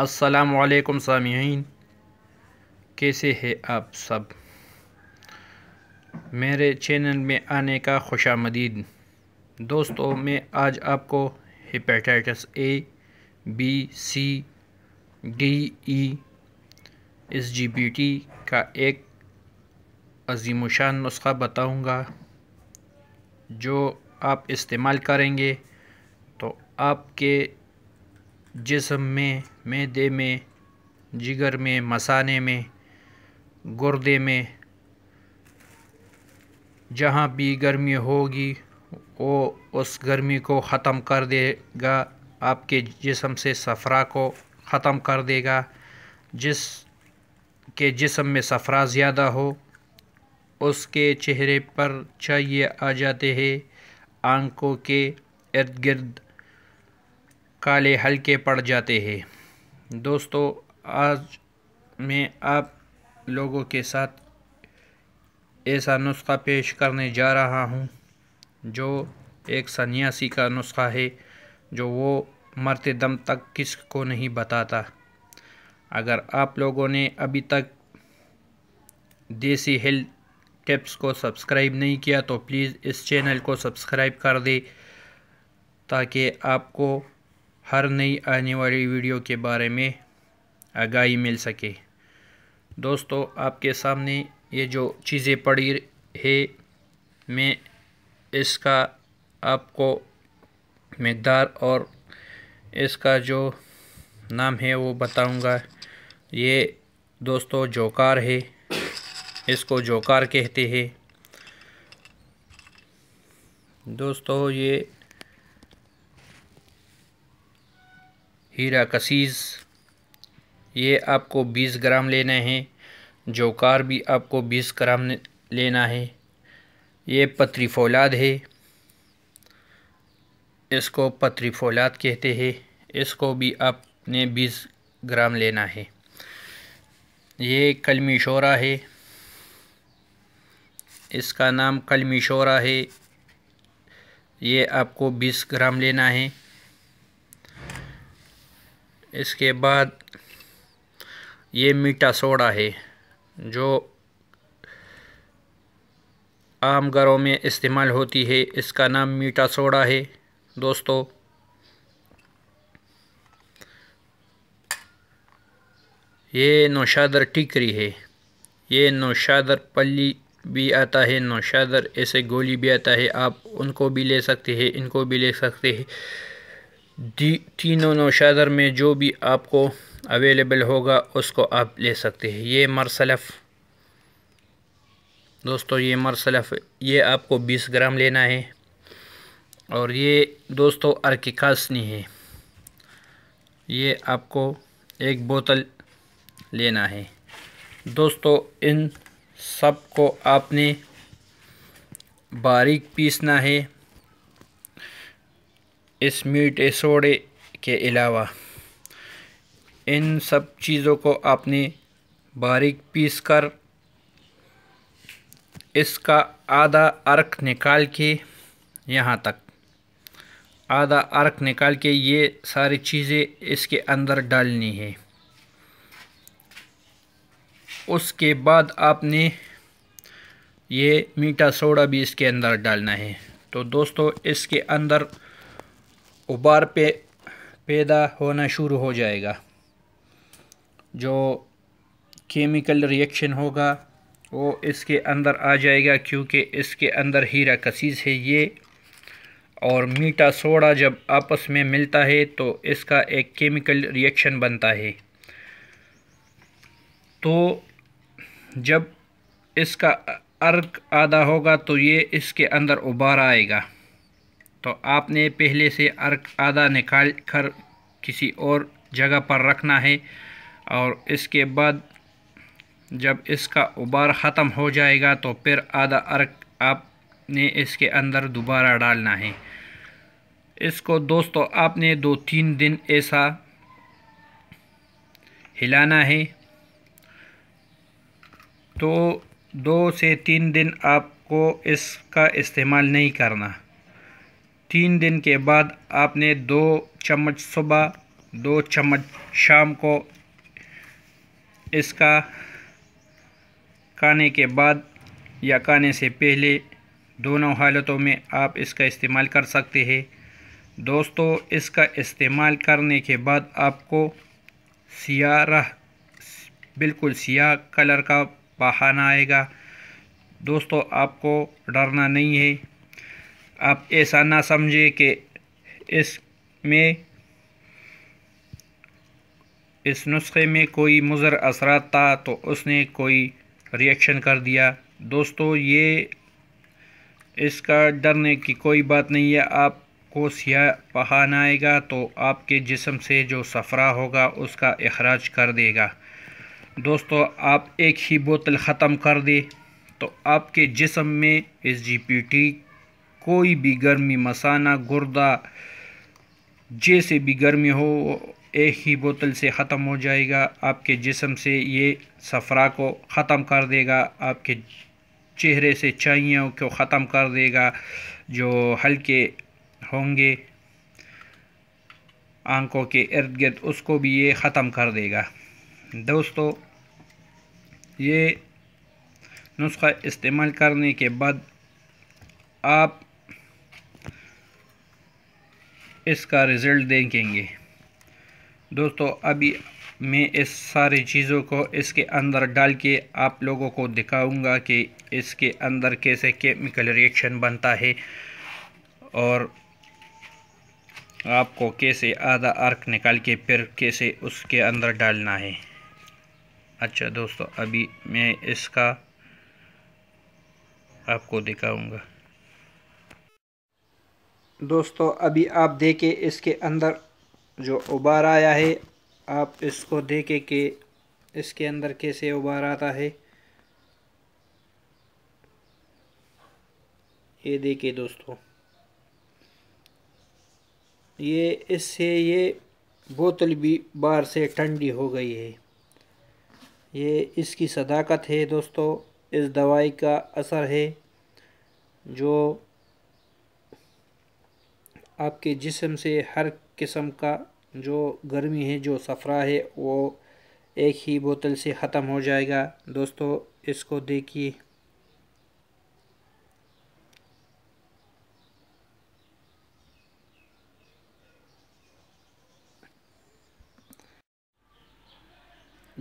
असलकम सामीन कैसे हैं आप सब मेरे चैनल में आने का खुश दोस्तों मैं आज आपको hepatitis A B C D E S G B T का एक अजीमशान नुस्खा बताऊंगा जो आप इस्तेमाल करेंगे तो आपके जिसम में मैदे में जिगर में मसाने में गुर्दे में जहाँ भी गर्मी होगी वो उस गर्मी को ख़त्म कर देगा आपके जिसम से सफ़रा को ख़त्म कर देगा जिस के जिसम में सफ़रा ज़्यादा हो उसके चेहरे पर चाहिए आ जाते हैं आंखों के इर्द गिर्द काले हल्के पड़ जाते हैं दोस्तों आज मैं आप लोगों के साथ ऐसा नुस्खा पेश करने जा रहा हूँ जो एक सन्यासी का नुस्खा है जो वो मरते दम तक किस को नहीं बताता अगर आप लोगों ने अभी तक देसी हेल्थ टिप्स को सब्सक्राइब नहीं किया तो प्लीज़ इस चैनल को सब्सक्राइब कर दे ताकि आपको हर नई आने वाली वीडियो के बारे में आगाही मिल सके दोस्तों आपके सामने ये जो चीज़ें पड़ी है मैं इसका आपको मकदार और इसका जो नाम है वो बताऊंगा ये दोस्तों जोकार है इसको जोकार कहते हैं दोस्तों ये हीरा कसीस ये आपको 20 ग्राम लेना है जोकार भी आपको 20 ग्राम लेना है ये पतरी फौलाद है इसको पतरी फौलाद कहते हैं इसको भी आपने 20 ग्राम लेना है ये कलमी शोरा है इसका नाम कलमी शोरा है ये आपको 20 ग्राम लेना है इसके बाद ये मीठा सोडा है जो आम घरों में इस्तेमाल होती है इसका नाम मीठा सोडा है दोस्तों ये नौशादर टिकरी है ये नौशादर पल्ली भी आता है नौशादर ऐसे गोली भी आता है आप उनको भी ले सकते हैं इनको भी ले सकते हैं तीनों नौशादर में जो भी आपको अवेलेबल होगा उसको आप ले सकते हैं ये मरसलफ़ दोस्तों ये मरसलफ़ ये आपको 20 ग्राम लेना है और ये दोस्तों अर्किकासनी है ये आपको एक बोतल लेना है दोस्तों इन सब को आपने बारीक पीसना है इस मीट सोडे के अलावा इन सब चीज़ों को आपने बारीक पीस कर इसका आधा अर्क निकाल के यहाँ तक आधा अर्क निकाल के ये सारी चीज़ें इसके अंदर डालनी है उसके बाद आपने ये मीठा सोडा भी इसके अंदर डालना है तो दोस्तों इसके अंदर उबार पे पैदा होना शुरू हो जाएगा जो केमिकल रिएक्शन होगा वो इसके अंदर आ जाएगा क्योंकि इसके अंदर हीरा कसीज है ये और मीठा सोडा जब आपस में मिलता है तो इसका एक केमिकल रिएक्शन बनता है तो जब इसका अर्क आधा होगा तो ये इसके अंदर उबार आएगा तो आपने पहले से अर्क आधा निकाल कर किसी और जगह पर रखना है और इसके बाद जब इसका उबार ख़त्म हो जाएगा तो फिर आधा अर्क आपने इसके अंदर दोबारा डालना है इसको दोस्तों आपने दो तीन दिन ऐसा हिलाना है तो दो से तीन दिन आपको इसका इस्तेमाल नहीं करना तीन दिन के बाद आपने दो चम्मच सुबह दो चम्मच शाम को इसका खाने के बाद या खाने से पहले दोनों हालतों में आप इसका इस्तेमाल कर सकते हैं दोस्तों इसका इस्तेमाल करने के बाद आपको सियाह बिल्कुल सियाह कलर का बहाना आएगा दोस्तों आपको डरना नहीं है आप ऐसा ना समझे कि इसमें इस नुस्खे में कोई मुज़र असरा था तो उसने कोई रिएक्शन कर दिया दोस्तों ये इसका डरने की कोई बात नहीं है आपको सियाह पहाना आएगा तो आपके जिसम से जो सफ़रा होगा उसका अखराज कर देगा दोस्तों आप एक ही बोतल ख़त्म कर दे तो आपके जिसम में इस जी पी टी कोई भी गर्मी मसाना गुर्दा जैसे भी गर्मी हो एक ही बोतल से ख़त्म हो जाएगा आपके जिसम से ये सफ़रा को ख़त्म कर देगा आपके चेहरे से चाइयों को ख़त्म कर देगा जो हल्के होंगे आंखों के इर्द गिर्द उसको भी ये ख़त्म कर देगा दोस्तों ये नुस्खा इस्तेमाल करने के बाद आप इसका रिज़ल्ट देखेंगे दोस्तों अभी मैं इस सारी चीज़ों को इसके अंदर डाल के आप लोगों को दिखाऊंगा कि इसके अंदर कैसे केमिकल रिएक्शन बनता है और आपको कैसे आधा अर्क निकाल के फिर कैसे उसके अंदर डालना है अच्छा दोस्तों अभी मैं इसका आपको दिखाऊंगा दोस्तों अभी आप देखें इसके अंदर जो उबार आया है आप इसको देखें कि इसके अंदर कैसे उबार आता है ये देखिए दोस्तों ये इससे ये बोतल भी बाहर से ठंडी हो गई है ये इसकी सदाकत है दोस्तों इस दवाई का असर है जो आपके जिसम से हर किस्म का जो गर्मी है जो सफ़रा है वो एक ही बोतल से ख़त्म हो जाएगा दोस्तों इसको देखिए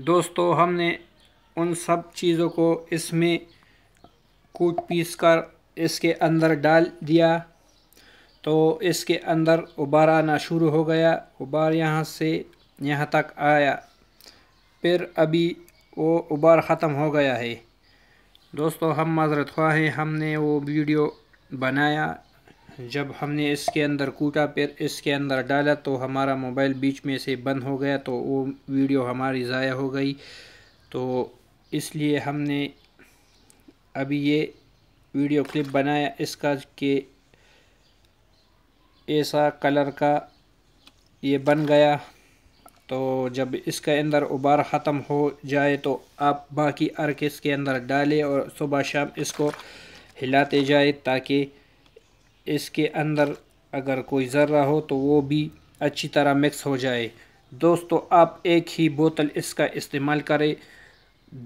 दोस्तों हमने उन सब चीज़ों को इसमें कूट पीस कर इसके अंदर डाल दिया तो इसके अंदर उबार आना शुरू हो गया उबार यहाँ से यहाँ तक आया फिर अभी वो उबार ख़त्म हो गया है दोस्तों हम मजरत ख्वा हैं हमने वो वीडियो बनाया जब हमने इसके अंदर कूटा फिर इसके अंदर डाला तो हमारा मोबाइल बीच में से बंद हो गया तो वो वीडियो हमारी ज़ाया हो गई तो इसलिए हमने अभी ये वीडियो क्लिप बनाया इसका कि ऐसा कलर का ये बन गया तो जब इसके अंदर उबार ख़त्म हो जाए तो आप बाकी अर्क इसके अंदर डालें और सुबह शाम इसको हिलाते जाए ताकि इसके अंदर अगर कोई ज़र्रा हो तो वो भी अच्छी तरह मिक्स हो जाए दोस्तों आप एक ही बोतल इसका इस्तेमाल करें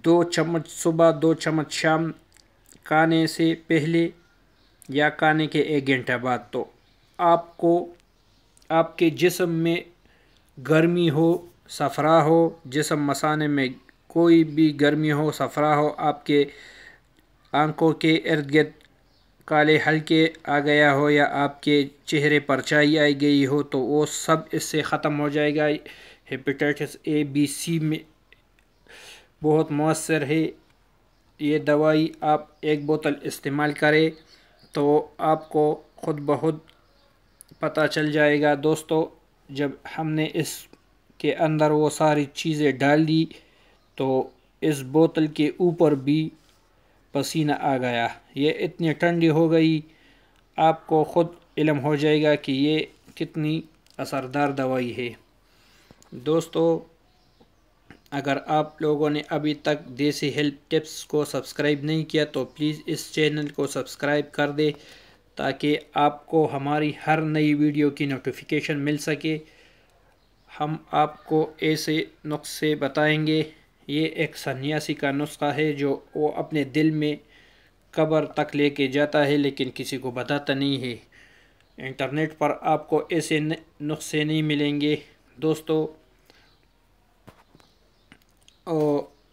दो चम्मच सुबह दो चम्मच शाम खाने से पहले या खाने के एक घंटा बाद तो आपको आपके जिसम में गर्मी हो सफ़रा हो जिसम मसाने में कोई भी गर्मी हो सफ़रा हो आपके आंखों के इर्द गिर्द काले हल्के आ गया हो या आपके चेहरे पर चाई आई गई हो तो वो सब इससे ख़त्म हो जाएगा हेपेटाइटिस ए बी सी में बहुत मौसर है ये दवाई आप एक बोतल इस्तेमाल करें तो आपको ख़ुद बहुत पता चल जाएगा दोस्तों जब हमने इस के अंदर वो सारी चीज़ें डाल दी तो इस बोतल के ऊपर भी पसीना आ गया ये इतनी ठंडी हो गई आपको ख़ुद इलम हो जाएगा कि ये कितनी असरदार दवाई है दोस्तों अगर आप लोगों ने अभी तक देसी हेल्प टिप्स को सब्सक्राइब नहीं किया तो प्लीज़ इस चैनल को सब्सक्राइब कर दे ताकि आपको हमारी हर नई वीडियो की नोटिफिकेशन मिल सके हम आपको ऐसे नुस्खे बताएंगे ये एक सन्यासी का नुस्खा है जो वो अपने दिल में कबर तक लेके जाता है लेकिन किसी को बताता नहीं है इंटरनेट पर आपको ऐसे नुस्खे नहीं मिलेंगे दोस्तों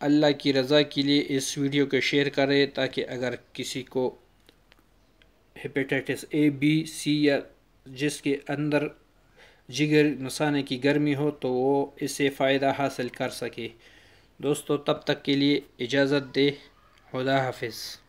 अल्लाह की रज़ा के लिए इस वीडियो को शेयर करें ताकि अगर किसी को हेपेटाइटिस ए बी सी या जिसके अंदर जिगर मसाने की गर्मी हो तो वो इससे फ़ायदा हासिल कर सके दोस्तों तब तक के लिए इजाज़त दे खुदा हाफिज़